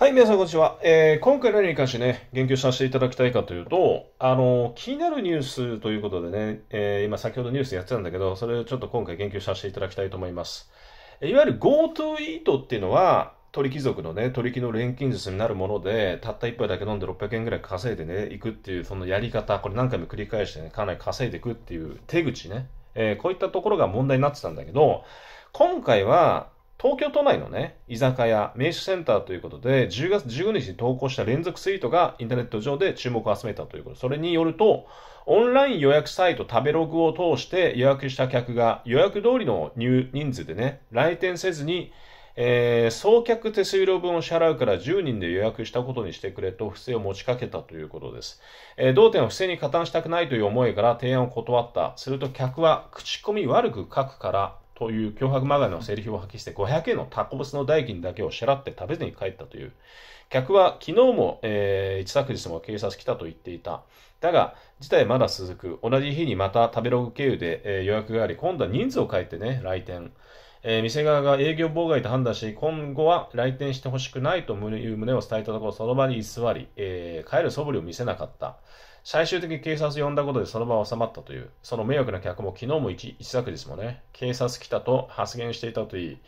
はい、皆さん、こんにちは。えー、今回何に関してね、言及させていただきたいかというと、あの、気になるニュースということでね、えー、今先ほどニュースやってたんだけど、それをちょっと今回言及させていただきたいと思います。いわゆる GoToEat っていうのは、取貴族のね、取引の錬金術になるもので、たった1杯だけ飲んで600円ぐらい稼いでね、行くっていう、そのやり方、これ何回も繰り返してね、かなり稼いでいくっていう手口ね、えー、こういったところが問題になってたんだけど、今回は、東京都内のね、居酒屋、名刺センターということで、10月15日に投稿した連続ツイートがインターネット上で注目を集めたということ。それによると、オンライン予約サイト食べログを通して予約した客が予約通りの入人数でね、来店せずに、えー、送客手数料分を支払うから10人で予約したことにしてくれと不正を持ちかけたということです。えー、同店は不正に加担したくないという思いから提案を断った。すると客は口コミ悪く書くから、という脅迫まがいのセリフを発揮して500円のタコブスの代金だけを支払って食べずに帰ったという客は昨日も、えー、一昨日も警察来たと言っていただが事態まだ続く同じ日にまた食べログ経由で、えー、予約があり今度は人数を変えてね来店えー、店側が営業妨害と判断し、今後は来店してほしくないという旨を伝えたところ、その場に居座り、えー、帰る素振りを見せなかった。最終的に警察呼んだことでその場は収まったという、その迷惑な客も昨日も一昨日もね、警察来たと発言していたといい、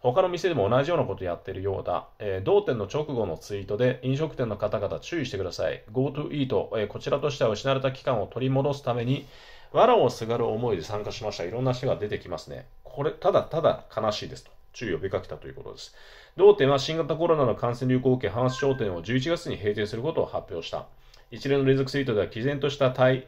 他の店でも同じようなことやってるようだ。えー、同店の直後のツイートで飲食店の方々注意してください。GoTo Eat、えー、こちらとしては失われた期間を取り戻すために、藁をすがる思いで参加しました。いろんな人が出てきますね。これ、ただただ悲しいですと。注意を呼びかけたということです。同店は新型コロナの感染流行を受け、ハウ商店を11月に閉店することを発表した。一連の連続ツイートでは、毅然とした態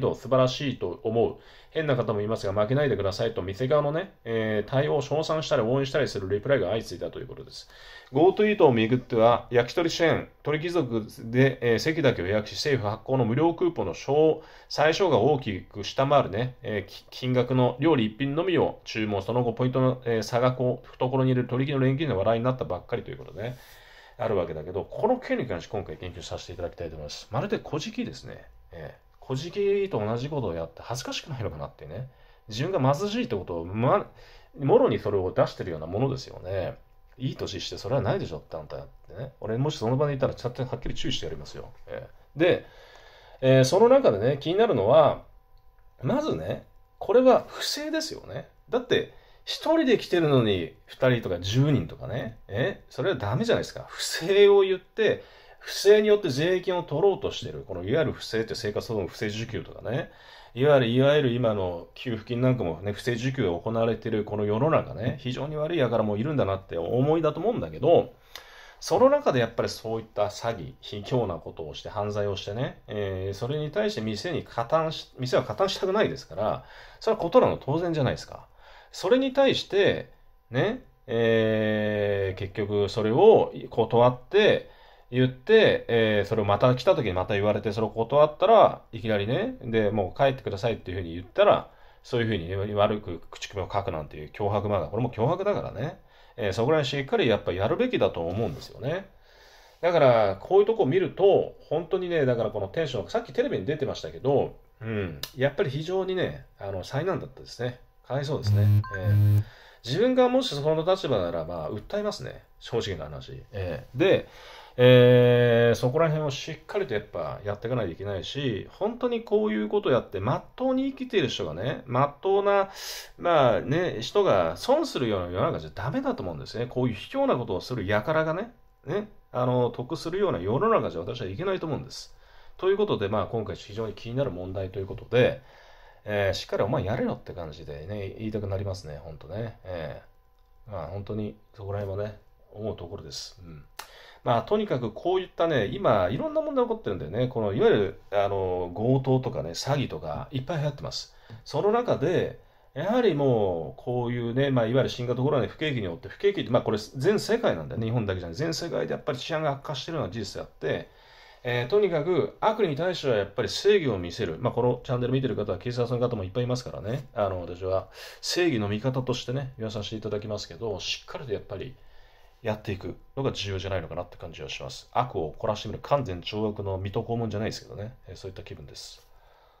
度、素晴らしいと思う。変な方もいますが、負けないでくださいと、店側のね、えー、対応を称賛したり応援したりするリプライが相次いだということです。GoTo イートをめぐっては、焼き鳥支援、鳥貴族で、えー、席だけ予約し、政府発行の無料クーポンの小最小が大きく下回るね、えー、金額の料理一品のみを注文、その後ポイントの、えー、差額を懐に入れる取引の連携の話題になったばっかりということで、ね。あるわけだけど、この件に関して今回研究させていただきたいと思います。まるで古事記ですね。えー、古事記と同じことをやって恥ずかしくないのかなってね。自分が貧しいってことを、ま、もろにそれを出してるようなものですよね。いい年してそれはないでしょってあんたやってね。俺もしその場にいたらちゃんとはっきり注意してやりますよ。えー、で、えー、その中でね、気になるのは、まずね、これは不正ですよね。だって、一人で来てるのに二人とか10人とかね、えそれはダメじゃないですか。不正を言って、不正によって税金を取ろうとしてる。このいわゆる不正って生活保護不正受給とかね。いわゆる、いわゆる今の給付金なんかもね、不正受給が行われているこの世の中ね、非常に悪いやからもいるんだなって思いだと思うんだけど、その中でやっぱりそういった詐欺、卑怯なことをして、犯罪をしてね、えー、それに対して店に加担し、店は加担したくないですから、それはことの当然じゃないですか。それに対して、ね、えー、結局それを断って、言って、えー、それをまた来た時にまた言われて、それを断ったらいきなりね、で、もう帰ってくださいっていうふうに言ったら、そういうふうに、悪く口首を書くなんていう脅迫まだ、これも脅迫だからね、えー、そこら辺しっかりやっぱやるべきだと思うんですよね。だから、こういうとこ見ると、本当にね、だからこのテンション、さっきテレビに出てましたけど、うん、やっぱり非常にね、あの、災難だったですね。かわいそうですね。えー、自分がもしそこの立場ならば、訴えますね。正直な話。えー、で、えー、そこら辺をしっかりとやっぱやっていかないといけないし、本当にこういうことをやって、まっとうに生きている人がね、まっとうな、まあね、人が損するような世の中じゃダメだと思うんですね。こういう卑怯なことをする輩がね、ね、あの、得するような世の中じゃ私はいけないと思うんです。ということで、まあ今回非常に気になる問題ということで、えー、しっかりお前やれよって感じでね、言いたくなりますね、本当ね。えー、まあ、本当にそこら辺はね、思うところです。うん。まあ、とにかくこういったね、今、いろんな問題起こってるんだよね。この、いわゆる、あの、強盗とかね、詐欺とか、いっぱい流行ってます。その中で、やはりもう、こういうね、まあ、いわゆる新型コロナで不景気によって、不景気って、まあ、これ全世界なんだよね、日本だけじゃなくて、全世界でやっぱり治安が悪化してるのは事実であって、えー、とにかく悪に対してはやっぱり正義を見せる、まあ、このチャンネル見てる方は警察の方もいっぱいいますからねあの私は正義の味方としてね言わさせていただきますけどしっかりとやっぱりやっていくのが重要じゃないのかなって感じはします悪を凝らしてみる完全懲悪の水戸黄門じゃないですけどね、えー、そういった気分です